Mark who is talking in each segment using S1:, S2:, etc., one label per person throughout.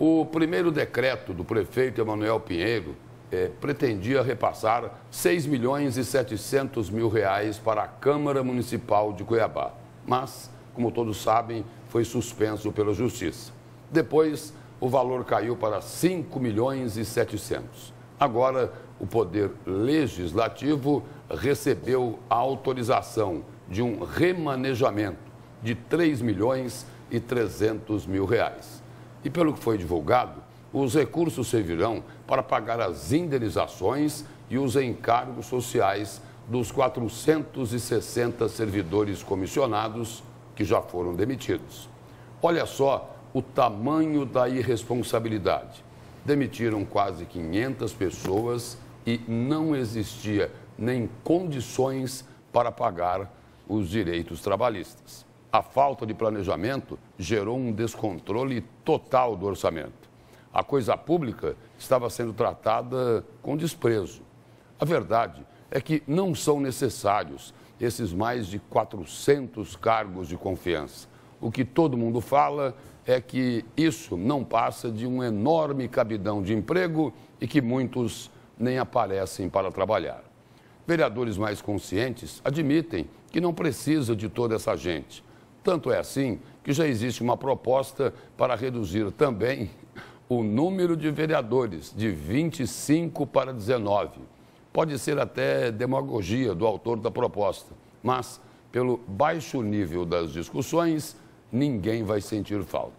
S1: O primeiro decreto do prefeito Emanuel Pinheiro é, pretendia repassar 6 milhões e 700 mil reais para a Câmara Municipal de Cuiabá, mas, como todos sabem, foi suspenso pela Justiça. Depois, o valor caiu para 5 milhões e 700. Agora, o Poder Legislativo recebeu a autorização de um remanejamento de 3 milhões e 300 mil reais e, pelo que foi divulgado, os recursos servirão para pagar as indenizações e os encargos sociais dos 460 servidores comissionados que já foram demitidos. Olha só o tamanho da irresponsabilidade. Demitiram quase 500 pessoas e não existia nem condições para pagar os direitos trabalhistas. A falta de planejamento gerou um descontrole total do orçamento. A coisa pública estava sendo tratada com desprezo. A verdade é que não são necessários esses mais de 400 cargos de confiança. O que todo mundo fala é que isso não passa de um enorme cabidão de emprego e que muitos nem aparecem para trabalhar. Vereadores mais conscientes admitem que não precisa de toda essa gente tanto é assim que já existe uma proposta para reduzir também o número de vereadores de 25 para 19. Pode ser até demagogia do autor da proposta, mas pelo baixo nível das discussões, ninguém vai sentir falta.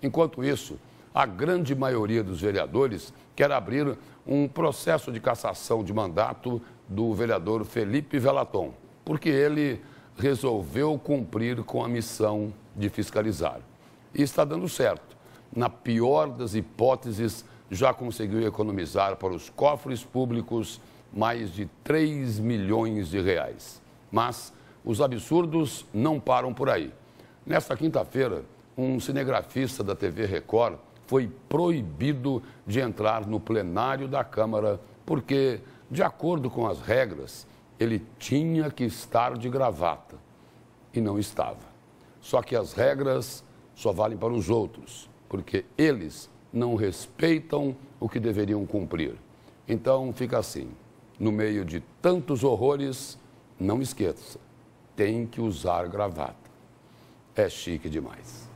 S1: Enquanto isso, a grande maioria dos vereadores quer abrir um processo de cassação de mandato do vereador Felipe Velaton, porque ele resolveu cumprir com a missão de fiscalizar. E está dando certo. Na pior das hipóteses, já conseguiu economizar para os cofres públicos mais de 3 milhões de reais. Mas os absurdos não param por aí. Nesta quinta-feira, um cinegrafista da TV Record foi proibido de entrar no plenário da Câmara porque, de acordo com as regras, ele tinha que estar de gravata e não estava. Só que as regras só valem para os outros, porque eles não respeitam o que deveriam cumprir. Então fica assim: no meio de tantos horrores, não esqueça, tem que usar gravata. É chique demais.